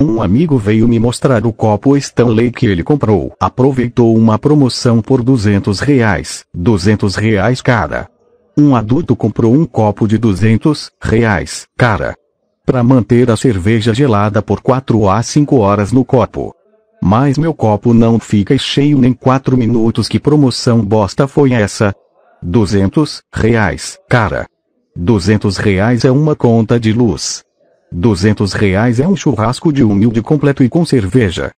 Um amigo veio me mostrar o copo Stanley que ele comprou. Aproveitou uma promoção por 200 reais, 200 reais cada. Um adulto comprou um copo de 200 reais, cara. Para manter a cerveja gelada por 4 a 5 horas no copo. Mas meu copo não fica cheio nem 4 minutos. Que promoção bosta foi essa? 200 reais, cara. 200 reais é uma conta de luz. 200 reais é um churrasco de humilde completo e com cerveja.